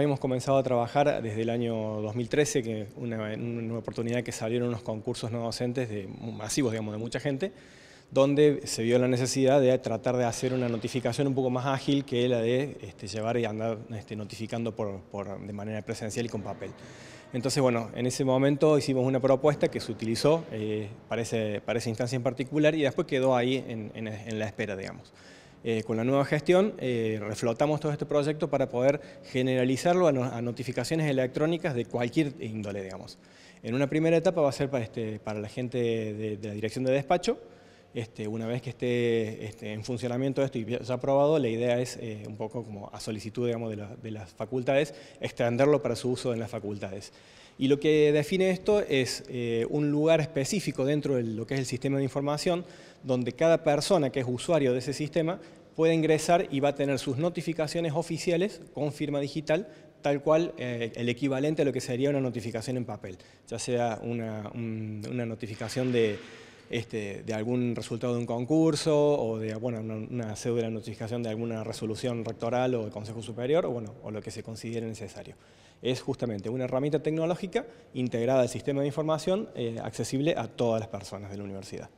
Hemos comenzado a trabajar desde el año 2013, que una, una oportunidad que salieron unos concursos no docentes de, masivos, digamos, de mucha gente, donde se vio la necesidad de tratar de hacer una notificación un poco más ágil que la de este, llevar y andar este, notificando por, de manera presencial y con papel. Entonces, bueno, en ese momento hicimos una propuesta que se utilizó eh, para, esa instancia en particular y después quedó ahí en, en la espera, digamos. Eh, con la nueva gestión eh, reflotamos todo este proyecto para poder generalizarlo a, notificaciones electrónicas de cualquier índole, digamos. En una primera etapa va a ser para, este, la gente de la dirección de despacho, este, una vez que esté este, en funcionamiento esto y ya aprobado, la idea es eh, un poco como a solicitud de, las facultades, extenderlo para su uso en las facultades. Y lo que define esto es eh, un lugar específico dentro de lo que es el sistema de información, donde cada persona que es usuario de ese sistema puede ingresar y va a tener sus notificaciones oficiales con firma digital tal cual eh, el equivalente a lo que sería una notificación en papel, ya sea una notificación de, este, de algún resultado de un concurso o de bueno, una, cédula de notificación de alguna resolución rectoral o de Consejo Superior o, bueno, o lo que se considere necesario. Es justamente una herramienta tecnológica integrada al sistema de información eh, accesible a todas las personas de la universidad.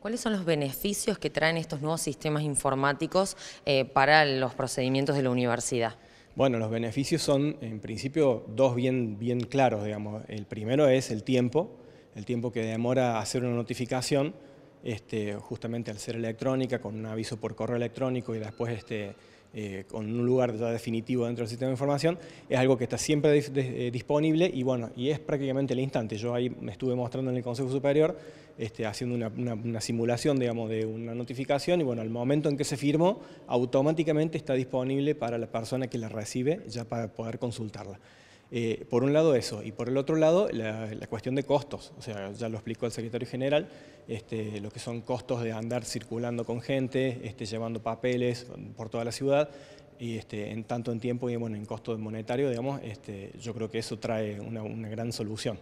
¿Cuáles son los beneficios que traen estos nuevos sistemas informáticos eh, para los procedimientos de la universidad? Bueno, los beneficios son en principio dos bien, bien claros, digamos. El primero es el tiempo, el tiempo que demora hacer una notificación, este, justamente al ser electrónica, con un aviso por correo electrónico y después este, eh, con un lugar definitivo dentro del sistema de información, es algo que está siempre eh, disponible y bueno, y es prácticamente el instante. Yo ahí me estuve mostrando en el Consejo Superior, este, haciendo una, una, simulación, digamos, de una notificación y bueno, al momento en que se firmó, automáticamente está disponible para la persona que la recibe ya para poder consultarla. Eh, por un lado eso, y por el otro lado la, cuestión de costos, o sea, ya lo explicó el secretario general, este, lo que son costos de andar circulando con gente, este, llevando papeles por toda la ciudad, y este, en tanto en tiempo y en costo monetario, digamos, yo creo que eso trae una, gran solución.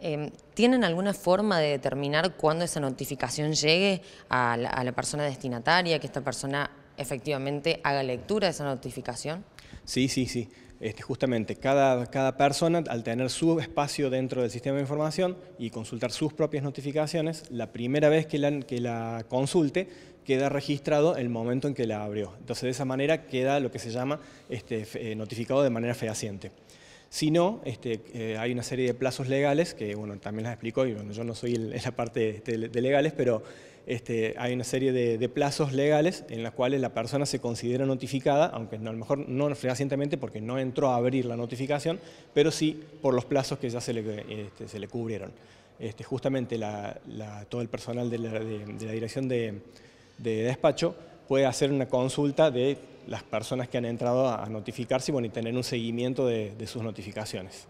Eh, ¿Tienen alguna forma de determinar cuándo esa notificación llegue a la persona destinataria, que esta persona efectivamente haga lectura de esa notificación? Sí, sí, sí. Este, justamente, cada, persona, al tener su espacio dentro del sistema de información y consultar sus propias notificaciones, la primera vez que la, consulte queda registrado el momento en que la abrió. Entonces, de esa manera queda lo que se llama este, eh, notificado de manera fehaciente. Si no, este, eh, hay una serie de plazos legales, que bueno, también las explico, y yo no soy en la parte de legales, pero este, hay una serie de, plazos legales en las cuales la persona se considera notificada, aunque a lo mejor no recientemente porque no entró a abrir la notificación, pero sí por los plazos que ya se le, este, se le cubrieron. justamente todo el personal de la dirección de despacho puede hacer una consulta de las personas que han entrado a notificarse y tener un seguimiento de sus notificaciones.